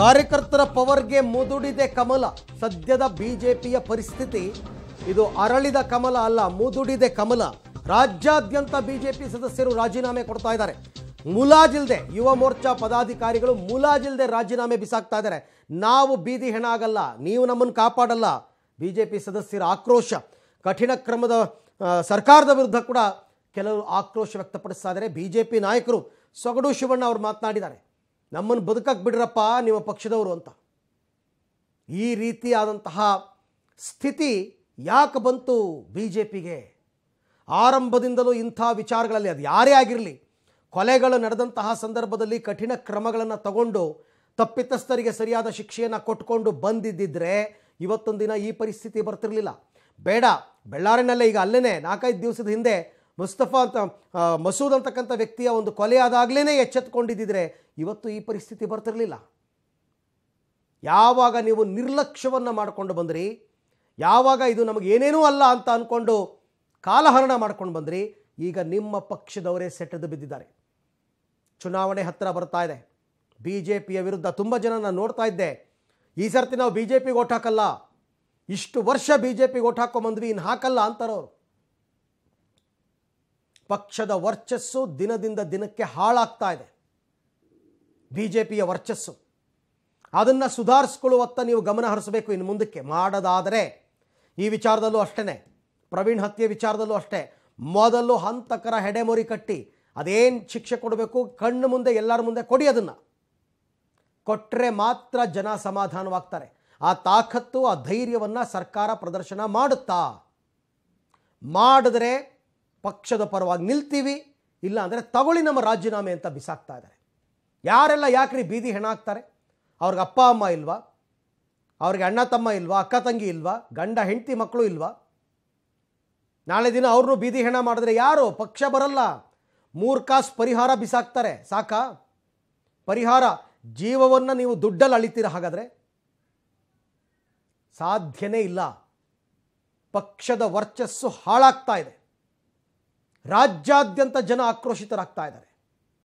ಕಾರ್ಯಕರ್ತರ ಪವರ್ಗೆ ಮುದುಡಿದೆ ಕಮಲ ಸದ್ಯದ ಬಿಜೆಪಿಯ ಪರಿಸ್ಥಿತಿ ಇದು ಅರಳಿದ ಕಮಲ ಅಲ್ಲ ಮುದುಡಿದೆ ಕಮಲ ರಾಜ್ಯಾದ್ಯಂತ ಬಿಜೆಪಿ ಸದಸ್ಯರು ರಾಜೀನಾಮೆ ಕೊಡ್ತಾ ಇದ್ದಾರೆ ಮುಲಾಜಿಲ್ದೆ ಯುವ ಮೋರ್ಚಾ ಪದಾಧಿಕಾರಿಗಳು ಮುಲಾಜಿಲ್ದೆ ರಾಜೀನಾಮೆ ಬಿಸಾಕ್ತಾ ಇದ್ದಾರೆ ನಾವು ಬೀದಿ ಹೆಣ ಆಗಲ್ಲ ನೀವು ನಮ್ಮನ್ನು ಕಾಪಾಡಲ್ಲ ಬಿಜೆಪಿ ಸದಸ್ಯರ ಆಕ್ರೋಶ ಕಠಿಣ ಕ್ರಮದ ಸರ್ಕಾರದ ವಿರುದ್ಧ ಕೂಡ ಕೆಲವರು ಆಕ್ರೋಶ ವ್ಯಕ್ತಪಡಿಸ್ತಾ ಇದ್ದಾರೆ ಬಿಜೆಪಿ ನಾಯಕರು ಸೊಗಡು ಶಿವಣ್ಣ ಅವರು ಮಾತನಾಡಿದ್ದಾರೆ ನಮ್ಮನ್ನು ಬದುಕಕ್ಕೆ ಬಿಡ್ರಪ್ಪ ನಿಮ್ಮ ಪಕ್ಷದವರು ಅಂತ ಈ ರೀತಿಯಾದಂತಹ ಸ್ಥಿತಿ ಯಾಕೆ ಬಂತು ಬಿ ಜೆ ಪಿಗೆ ಆರಂಭದಿಂದಲೂ ಇಂಥ ವಿಚಾರಗಳಲ್ಲಿ ಅದು ಯಾರೇ ಆಗಿರಲಿ ಕೊಲೆಗಳು ನಡೆದಂತಹ ಸಂದರ್ಭದಲ್ಲಿ ಕಠಿಣ ಕ್ರಮಗಳನ್ನು ತಗೊಂಡು ತಪ್ಪಿತಸ್ಥರಿಗೆ ಸರಿಯಾದ ಶಿಕ್ಷೆಯನ್ನು ಕೊಟ್ಕೊಂಡು ಬಂದಿದ್ದಿದ್ರೆ ಇವತ್ತೊಂದು ದಿನ ಈ ಪರಿಸ್ಥಿತಿ ಬರ್ತಿರಲಿಲ್ಲ ಬೇಡ ಬೆಳ್ಳಾರಿನಲ್ಲೇ ಈಗ ಅಲ್ಲೇ ನಾಲ್ಕೈದು ದಿವಸದ ಹಿಂದೆ ಮುಸ್ತಫಾ ಅಂತ ಮಸೂದ್ ಅಂತಕ್ಕಂಥ ವ್ಯಕ್ತಿಯ ಒಂದು ಕೊಲೆಯಾದಾಗಲೇ ಎಚ್ಚೆತ್ತುಕೊಂಡಿದ್ದರೆ ಇವತ್ತು ಈ ಪರಿಸ್ಥಿತಿ ಬರ್ತಿರಲಿಲ್ಲ ಯಾವಾಗ ನೀವು ನಿರ್ಲಕ್ಷ್ಯವನ್ನು ಮಾಡಿಕೊಂಡು ಬಂದ್ರಿ ಯಾವಾಗ ಇದು ನಮಗೆ ಏನೇನೂ ಅಲ್ಲ ಅಂತ ಅಂದ್ಕೊಂಡು ಕಾಲಹರಣ ಮಾಡ್ಕೊಂಡು ಬಂದ್ರಿ ಈಗ ನಿಮ್ಮ ಪಕ್ಷದವರೇ ಸೆಟ್ಟದ್ದು ಬಿದ್ದಿದ್ದಾರೆ ಚುನಾವಣೆ ಹತ್ತಿರ ಬರ್ತಾ ಇದೆ ಬಿ ಜೆ ಪಿಯ ವಿರುದ್ಧ ತುಂಬ ಜನ ನಾನು ನೋಡ್ತಾ ಇದ್ದೆ ಈ ಸರ್ತಿ ನಾವು ಬಿ ಜೆ ಪಿಗೆ ಓಟ್ ಹಾಕಲ್ಲ ಇಷ್ಟು ವರ್ಷ ಬಿ ಜೆ ಪಿಗೆ ಓಟ್ ಹಾಕೊಂಬಂದ್ವಿ ಇನ್ನು ಹಾಕಲ್ಲ ಅಂತಾರೋರು ಪಕ್ಷದ ವರ್ಚಸ್ಸು ದಿನದಿಂದ ದಿನಕ್ಕೆ ಹಾಳಾಗ್ತಾ ಇದೆ ಬಿ ಜೆ ಪಿಯ ವರ್ಚಸ್ಸು ಅದನ್ನು ಸುಧಾರಿಸ್ಕೊಳ್ಳುವತ್ತ ನೀವು ಗಮನ ಇನ್ನು ಮುಂದಕ್ಕೆ ಮಾಡದಾದರೆ ಈ ವಿಚಾರದಲ್ಲೂ ಅಷ್ಟೇ ಪ್ರವೀಣ್ ಹತ್ಯೆ ವಿಚಾರದಲ್ಲೂ ಅಷ್ಟೇ ಮೊದಲು ಹಂತಕರ ಹೆಡೆಮೊರಿ ಕಟ್ಟಿ ಅದೇನು ಶಿಕ್ಷೆ ಕೊಡಬೇಕು ಕಣ್ಣು ಮುಂದೆ ಎಲ್ಲರ ಮುಂದೆ ಕೊಡಿ ಅದನ್ನು ಕೊಟ್ಟರೆ ಮಾತ್ರ ಜನ ಸಮಾಧಾನವಾಗ್ತಾರೆ ಆ ತಾಕತ್ತು ಆ ಧೈರ್ಯವನ್ನು ಸರ್ಕಾರ ಪ್ರದರ್ಶನ ಮಾಡುತ್ತಾ ಮಾಡಿದ್ರೆ ಪಕ್ಷದ ಪರವಾಗಿ ನಿಲ್ತೀವಿ ಇಲ್ಲ ಅಂದರೆ ತಗೊಳ್ಳಿ ನಮ್ಮ ರಾಜೀನಾಮೆ ಅಂತ ಬಿಸಾಕ್ತಾ ಇದ್ದಾರೆ ಯಾರೆಲ್ಲ ಯಾಕ್ರಿ ಬೀದಿ ಹೆಣ ಹಾಕ್ತಾರೆ ಅವ್ರಿಗೆ ಅಪ್ಪ ಅಮ್ಮ ಇಲ್ವಾ ಅವ್ರಿಗೆ ಅಣ್ಣ ತಮ್ಮ ಇಲ್ವಾ ಅಕ್ಕ ತಂಗಿ ಇಲ್ವಾ ಗಂಡ ಹೆಂಡತಿ ಮಕ್ಕಳು ಇಲ್ವಾ ನಾಳೆ ದಿನ ಅವ್ರನ್ನೂ ಬೀದಿ ಹೆಣ ಮಾಡಿದ್ರೆ ಯಾರು ಪಕ್ಷ ಬರಲ್ಲ ಮೂರು ಕಾಸು ಪರಿಹಾರ ಬಿಸಾಕ್ತಾರೆ ಸಾಕಾ ಪರಿಹಾರ ಜೀವವನ್ನು ನೀವು ದುಡ್ಡಲ್ಲಿ ಅಳಿತೀರ ಹಾಗಾದರೆ ಸಾಧ್ಯನೇ ಇಲ್ಲ ಪಕ್ಷದ ವರ್ಚಸ್ಸು ಹಾಳಾಗ್ತಾ ಇದೆ ರಾಜ್ಯಾದ್ಯಂತ ಜನ ಆಕ್ರೋಶಿತರಾಗ್ತಾ ಇದ್ದಾರೆ